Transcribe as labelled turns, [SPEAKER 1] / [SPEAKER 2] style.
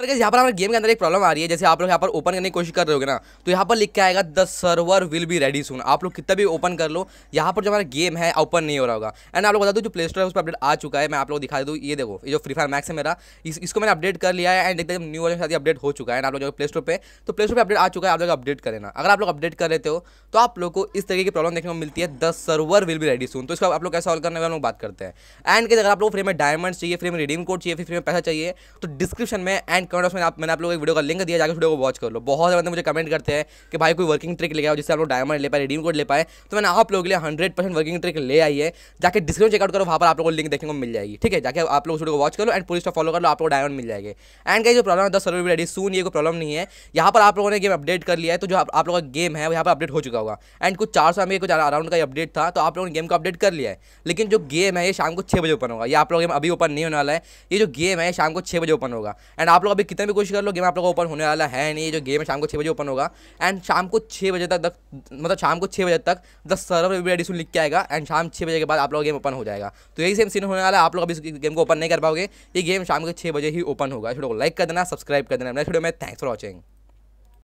[SPEAKER 1] पर यहाँ पर हमारे गेम के अंदर एक प्रॉब्लम आ रही है जैसे आप लोग यहाँ पर ओपन करने की कोशिश कर रहे हो ना तो यहाँ पर लिख के आएगा the server will be ready soon आप लोग कितना भी ओपन कर लो यहाँ पर जो हमारा गेम है ओपन नहीं हो रहा होगा एंड आप लोग बता दूँ जो प्ले स्टोर है उस पर अपडेट आ चुका है मैं आप लोग दिखा दूँ ये देखो ये जो फ्री फायर मैक्स है मेरा इस, इसको मैंने अपडेट कर लिया है एंड एकदम न्यू वर्जन के अपडेट हो चुका है एंड आप लोग जो प्ले स्टोर पर तो प्ले स्टोर पर अपडेट आ चुका है आप लोग अपडेट कर लेना अगर आप लोग अपडेट कर लेते हो तो आप लोग को इस तरीके की प्रॉब्लम देखने को मिलती है the server will be ready soon तो इसका आप लोग कैसे सॉल्व करने वाले लोग बात करते हैं एंड के अगर आप लोग फ्री में डायमंड चाहिए फ्री में रिडीम कोड चाहिए फिर फ्री में पैसा चाहिए तो डिस्क्रिप्शन में एंड कमेंट बॉक्स में आप मैंने आप लोगों को वीडियो का लिंक दिया जाकर वीडियो को वॉच कर लो बहुत ज्यादा बंदे मुझे कमेंट करते हैं कि भाई कोई वर्किंग ट्रिक ले आओ जिससे आप लोग डायमंड ले पाए रिडीम कोड ले पाए तो मैंने आप लोगों के लिए हंड्रेड परसेंट वर्किंग ट्रिक ले आई है जाकर डिस्क्रिप्शन चेकआउट करो वहाँ पर आप लोगों को लिंक देखने को मिल जाएगी ठीक है जाकर आप लोग वीडियो को वॉच करो एंड का फॉलो कर लो आप लोग डायमंड मिल जाएंगे एंड कहीं जो प्रॉब्लम है दस सर्वर रेडी सून ये कोई प्रॉब्लम नहीं है यहाँ पर आप लोगों ने गेम अपडेट कर लिया है तो जो आप लोगों का गेम है यहाँ पर अपडेट हो चुका होगा एंड कुछ चार सौ में कुछ अराउंड का अपडेट था तो आप लोगों ने गेम को अपडेट कर लिया है लेकिन जो गेम है ये शाम को छः बजे ओपन होगा ये आप लोग अभी ओपन नहीं होने वाला है ये जो गेम है शाम को छः बजे ओपन होगा एंड आप लोग अभी कितने भी कोशिश कर लो गेम आप लोगों का ओपन होने वाला है नहीं जो गेम है शाम को छः बजे ओपन होगा एंड शाम को छः बजे तक मतलब शाम को छः बजे तक द सर्वर विल एडिशन लिख के आएगा एंड शाम छः बजे के बाद आप लोग गेम ओपन हो जाएगा तो यही सेम सीन होने वाला है आप लोग अभी इस गेम को ओपन नहीं कर पाओगे ये गेम शाम को छः बजे ही ओपन होगा इस वीडियो को लाइक कर देना सब्सक्राइब कर देना नेक्स्ट वीडियो में थैंक्स फॉर वॉचिंग